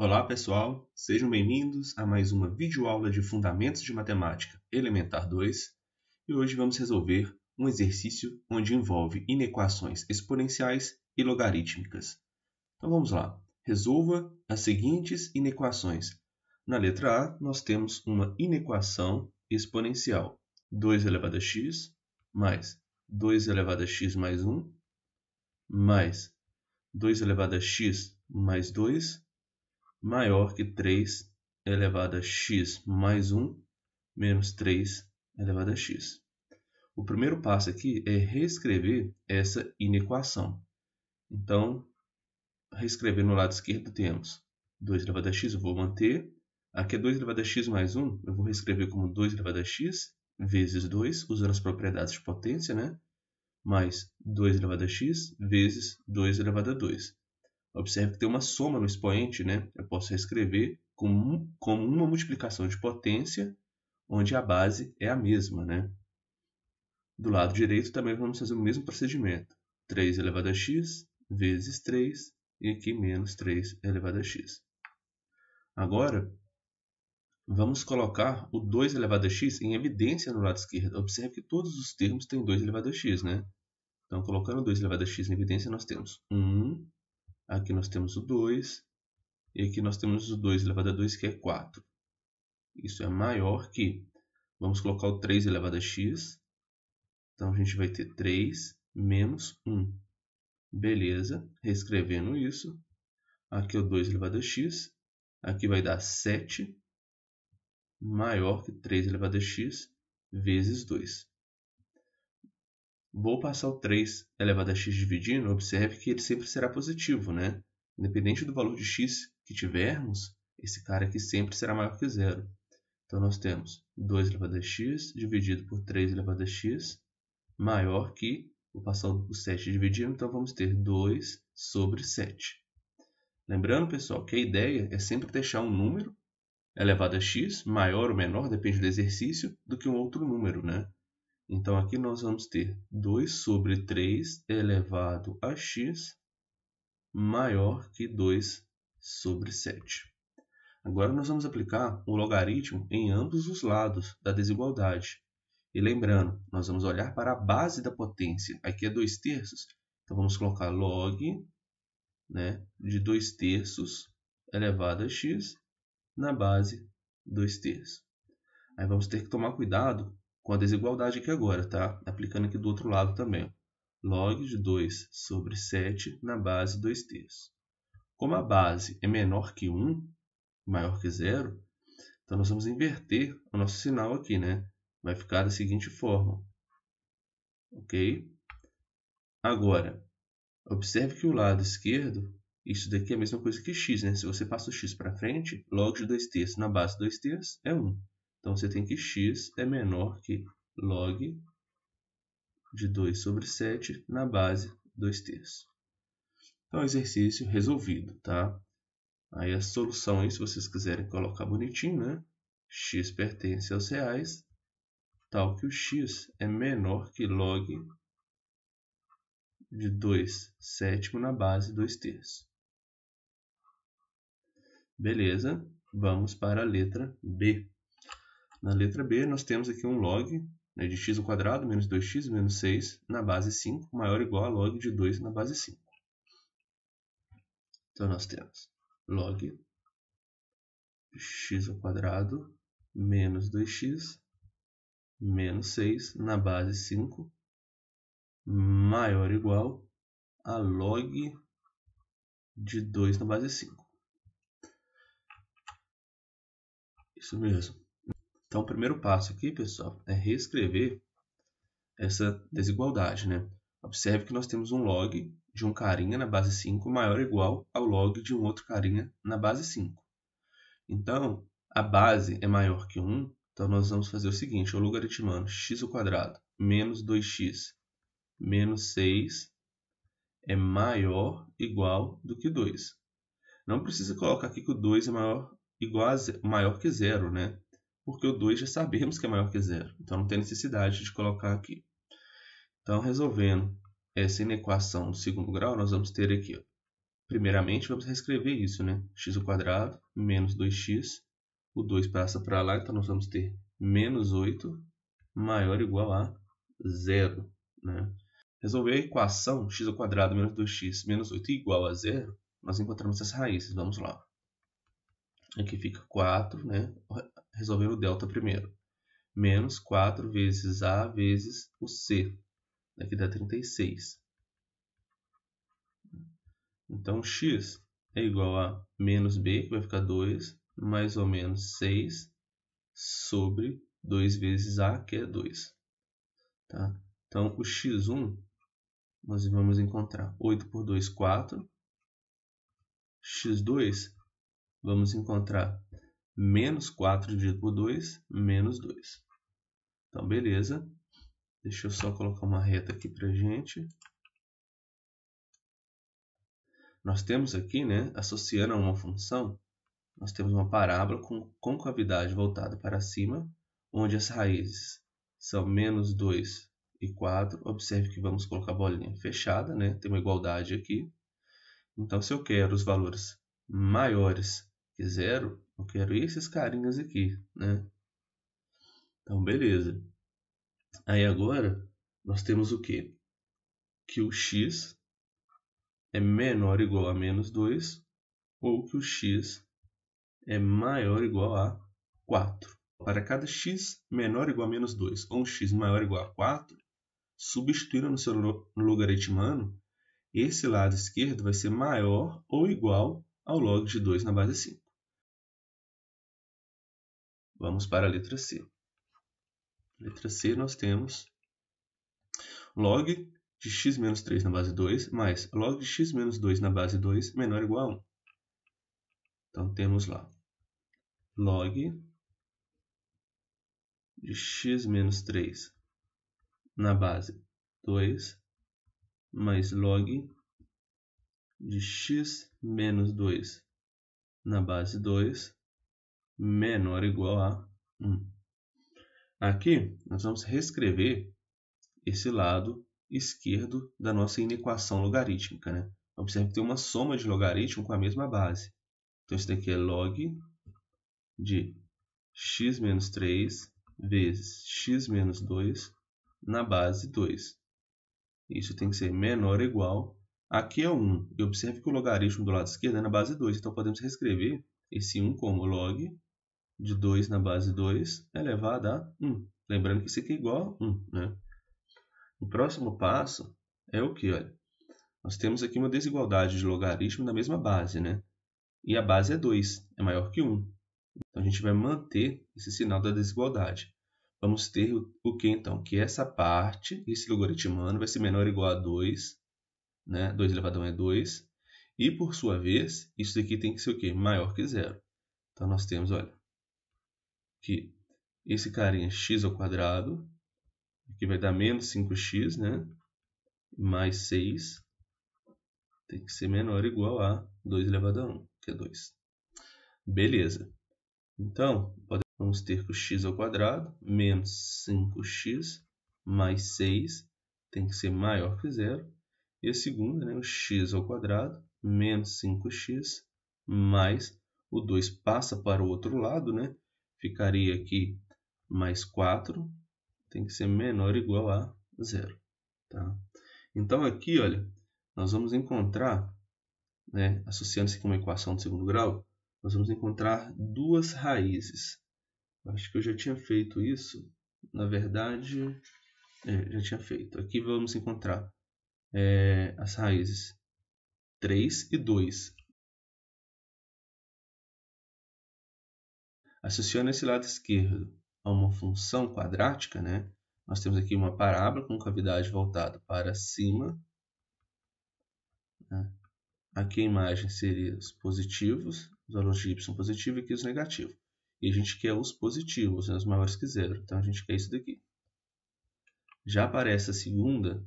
Olá pessoal, sejam bem-vindos a mais uma videoaula de Fundamentos de Matemática Elementar 2 e hoje vamos resolver um exercício onde envolve inequações exponenciais e logarítmicas. Então vamos lá, resolva as seguintes inequações. Na letra A nós temos uma inequação exponencial 2 elevado a x mais 2 elevado a x mais 1 mais 2 elevado a x mais 2 maior que 3 elevado a x mais 1 menos 3 elevado a x. O primeiro passo aqui é reescrever essa inequação. Então, reescrever no lado esquerdo temos 2 elevado a x, eu vou manter. Aqui é 2 elevado a x mais 1, eu vou reescrever como 2 elevado a x vezes 2, usando as propriedades de potência, né? Mais 2 elevado a x vezes 2 elevado a 2. Observe que tem uma soma no expoente, né? Eu posso reescrever como, como uma multiplicação de potência, onde a base é a mesma, né? Do lado direito também vamos fazer o mesmo procedimento. 3 elevado a x vezes 3 e aqui menos 3 elevado a x. Agora, vamos colocar o 2 elevado a x em evidência no lado esquerdo. Observe que todos os termos têm 2 elevado a x, né? Então, colocando 2 elevado a x em evidência, nós temos 1 Aqui nós temos o 2. E aqui nós temos o 2 elevado a 2, que é 4. Isso é maior que... Vamos colocar o 3 elevado a x. Então, a gente vai ter 3 menos 1. Beleza. Reescrevendo isso. Aqui é o 2 elevado a x. Aqui vai dar 7 maior que 3 elevado a x vezes 2 vou passar o 3 elevado a x dividindo, observe que ele sempre será positivo, né? Independente do valor de x que tivermos, esse cara aqui sempre será maior que zero. Então, nós temos 2 elevado a x dividido por 3 elevado a x maior que, vou passar o 7 dividindo, então vamos ter 2 sobre 7. Lembrando, pessoal, que a ideia é sempre deixar um número elevado a x maior ou menor, depende do exercício, do que um outro número, né? Então, aqui nós vamos ter 2 sobre 3 elevado a x maior que 2 sobre 7. Agora, nós vamos aplicar o logaritmo em ambos os lados da desigualdade. E lembrando, nós vamos olhar para a base da potência. Aqui é 2 terços, então vamos colocar log né, de 2 terços elevado a x na base 2 terços. Aí vamos ter que tomar cuidado com a desigualdade aqui agora, tá? Aplicando aqui do outro lado também. Log de 2 sobre 7 na base 2 terços. Como a base é menor que 1, maior que 0, então nós vamos inverter o nosso sinal aqui, né? Vai ficar da seguinte forma. Ok? Agora, observe que o lado esquerdo, isso daqui é a mesma coisa que x, né? Se você passa o x para frente, log de 2 terços na base 2 terços é 1. Então você tem que x é menor que log de 2 sobre 7 na base 2 terços. Então, exercício resolvido, tá? Aí a solução aí, se vocês quiserem colocar bonitinho, né? x pertence aos reais, tal que o x é menor que log de 2 sétimo na base 2 terços. Beleza, vamos para a letra B. Na letra B, nós temos aqui um log né, de x menos 2x menos 6 na base 5, maior ou igual a log de 2 na base 5. Então, nós temos log x menos 2x menos 6 na base 5 maior ou igual a log de 2 na base 5. Isso mesmo. Então, o primeiro passo aqui, pessoal, é reescrever essa desigualdade, né? Observe que nós temos um log de um carinha na base 5 maior ou igual ao log de um outro carinha na base 5. Então, a base é maior que 1, então nós vamos fazer o seguinte, eu logaritmando x menos 2x menos 6 é maior ou igual do que 2. Não precisa colocar aqui que o 2 é maior, igual a, maior que zero, né? porque o 2 já sabemos que é maior que zero, então não tem necessidade de colocar aqui. Então, resolvendo essa inequação do segundo grau, nós vamos ter aqui, ó, primeiramente, vamos reescrever isso, né? x² menos 2x, o 2 passa para lá, então nós vamos ter menos 8 maior ou igual a zero, né? Resolver a equação x² menos 2x menos 8 igual a zero, nós encontramos essas raízes, vamos lá. Aqui fica 4, né? resolver o delta primeiro. Menos 4 vezes A vezes o C, né, que dá 36. Então, x é igual a menos b, que vai ficar 2, mais ou menos 6, sobre 2 vezes a, que é 2. Tá? Então, o x1, nós vamos encontrar 8 por 2, 4. x2, vamos encontrar menos 4 dividido por 2, menos 2. Então, beleza. Deixa eu só colocar uma reta aqui para gente. Nós temos aqui, né, associando a uma função, nós temos uma parábola com concavidade voltada para cima, onde as raízes são menos 2 e 4. Observe que vamos colocar a bolinha fechada, né? tem uma igualdade aqui. Então, se eu quero os valores maiores que zero, eu quero esses carinhas aqui, né? Então, beleza. Aí agora, nós temos o quê? Que o x é menor ou igual a menos 2, ou que o x é maior ou igual a 4. Para cada x menor ou igual a menos 2 ou um x maior ou igual a 4, substituindo no seu no logaritmano, esse lado esquerdo vai ser maior ou igual ao log de 2 na base 5. Vamos para a letra C. Letra C nós temos log de x menos 3 na base 2 mais log de x menos 2 na base 2 menor ou igual a 1. Então temos lá log de x menos 3 na base 2 mais log de x menos 2 na base 2 menor ou igual a 1. Aqui, nós vamos reescrever esse lado esquerdo da nossa inequação logarítmica. Né? Observe que tem uma soma de logaritmo com a mesma base. Então, isso daqui é log de x menos 3 vezes x menos 2 na base 2. Isso tem que ser menor ou igual. Aqui é 1. E observe que o logaritmo do lado esquerdo é na base 2. Então, podemos reescrever esse 1 como log de 2 na base 2 é elevado a 1. Lembrando que isso aqui é igual a 1. Né? O próximo passo é o que? Nós temos aqui uma desigualdade de logaritmo da mesma base. Né? E a base é 2, é maior que 1. Então, a gente vai manter esse sinal da desigualdade. Vamos ter o que então? Que essa parte, esse logaritmo, vai ser menor ou igual a 2. Né? 2 elevado a 1 é 2. E, por sua vez, isso aqui tem que ser o quê? Maior que zero. Então, nós temos, olha, que esse carinha x ao quadrado, que vai dar menos 5x, né? Mais 6 tem que ser menor ou igual a 2 elevado a 1, que é 2. Beleza. Então, vamos ter que o x ao quadrado menos 5x mais 6 tem que ser maior que zero. E a segunda, né, o x ao quadrado menos 5x mais o 2 passa para o outro lado, né? ficaria aqui mais 4, tem que ser menor ou igual a zero. Tá? Então, aqui, olha, nós vamos encontrar, né, associando-se com uma equação de segundo grau, nós vamos encontrar duas raízes. Acho que eu já tinha feito isso, na verdade, é, já tinha feito. Aqui vamos encontrar é, as raízes 3 e 2. Associando esse lado esquerdo a uma função quadrática, né, nós temos aqui uma parábola com cavidade voltada para cima. Né? Aqui a imagem seria os positivos, os valores de y positivo e aqui os negativos. E a gente quer os positivos, né, os maiores que zero. Então a gente quer isso daqui. Já para essa segunda,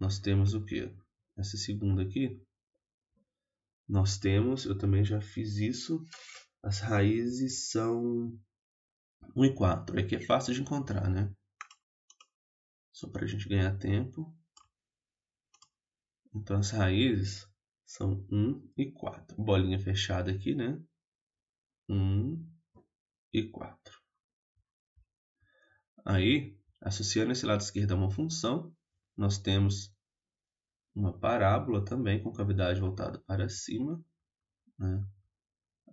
nós temos o quê? Essa segunda aqui, nós temos, eu também já fiz isso as raízes são 1 e 4. Aqui é fácil de encontrar, né? Só para a gente ganhar tempo. Então, as raízes são 1 e 4. Bolinha fechada aqui, né? 1 e 4. Aí, associando esse lado esquerdo a uma função, nós temos uma parábola também com cavidade voltada para cima, né?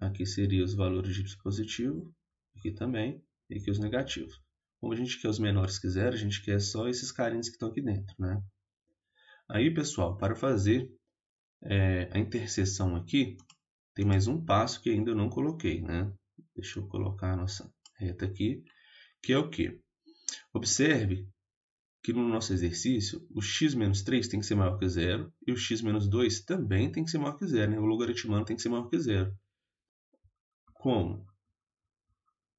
Aqui seria os valores de positivo, aqui também, e aqui os negativos. Como a gente quer os menores que zero, a gente quer só esses carinhos que estão aqui dentro, né? Aí, pessoal, para fazer é, a interseção aqui, tem mais um passo que ainda eu não coloquei, né? Deixa eu colocar a nossa reta aqui, que é o quê? Observe que no nosso exercício, o x menos 3 tem que ser maior que zero e o x menos 2 também tem que ser maior que zero, né? o logaritmano tem que ser maior que zero como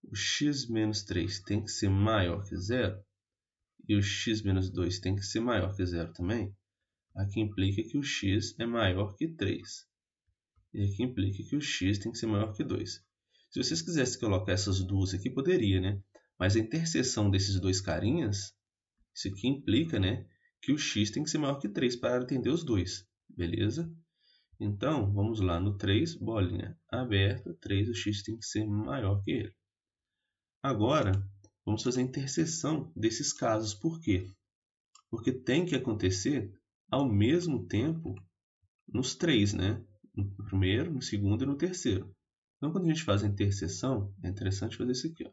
o x menos 3 tem que ser maior que zero e o x menos 2 tem que ser maior que zero também, aqui implica que o x é maior que 3. E aqui implica que o x tem que ser maior que 2. Se vocês quisessem colocar essas duas aqui, poderia, né? Mas a interseção desses dois carinhas, isso aqui implica né, que o x tem que ser maior que 3 para atender os dois, beleza? Então, vamos lá no 3, bolinha aberta, 3, o x tem que ser maior que ele. Agora, vamos fazer a interseção desses casos. Por quê? Porque tem que acontecer ao mesmo tempo nos três, né? No primeiro, no segundo e no terceiro. Então, quando a gente faz a interseção, é interessante fazer isso aqui.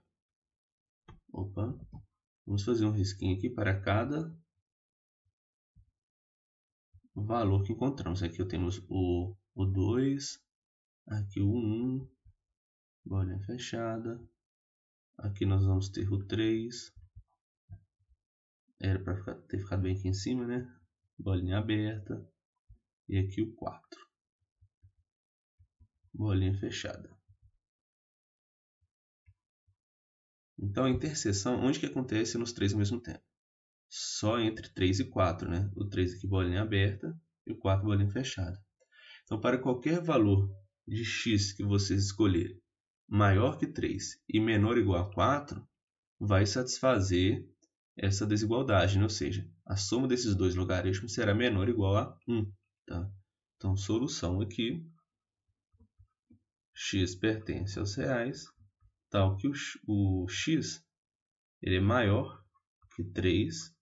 Ó. Opa! Vamos fazer um risquinho aqui para cada o valor que encontramos. Aqui temos o, o 2, aqui o 1, bolinha fechada. Aqui nós vamos ter o 3. Era para ter ficado bem aqui em cima, né? Bolinha aberta. E aqui o 4. Bolinha fechada. Então, a interseção, onde que acontece nos três ao mesmo tempo? só entre 3 e 4, né? O 3 aqui bolinha aberta e o 4 bolinha fechada. Então, para qualquer valor de x que vocês escolherem maior que 3 e menor ou igual a 4, vai satisfazer essa desigualdade, né? ou seja, a soma desses dois logaritmos será menor ou igual a 1. Tá? Então, solução aqui, x pertence aos reais, tal que o, x ele é maior que 3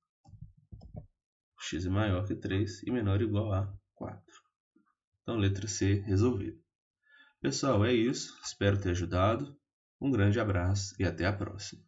x é maior que 3 e menor ou igual a 4. Então, letra C resolvida. Pessoal, é isso. Espero ter ajudado. Um grande abraço e até a próxima.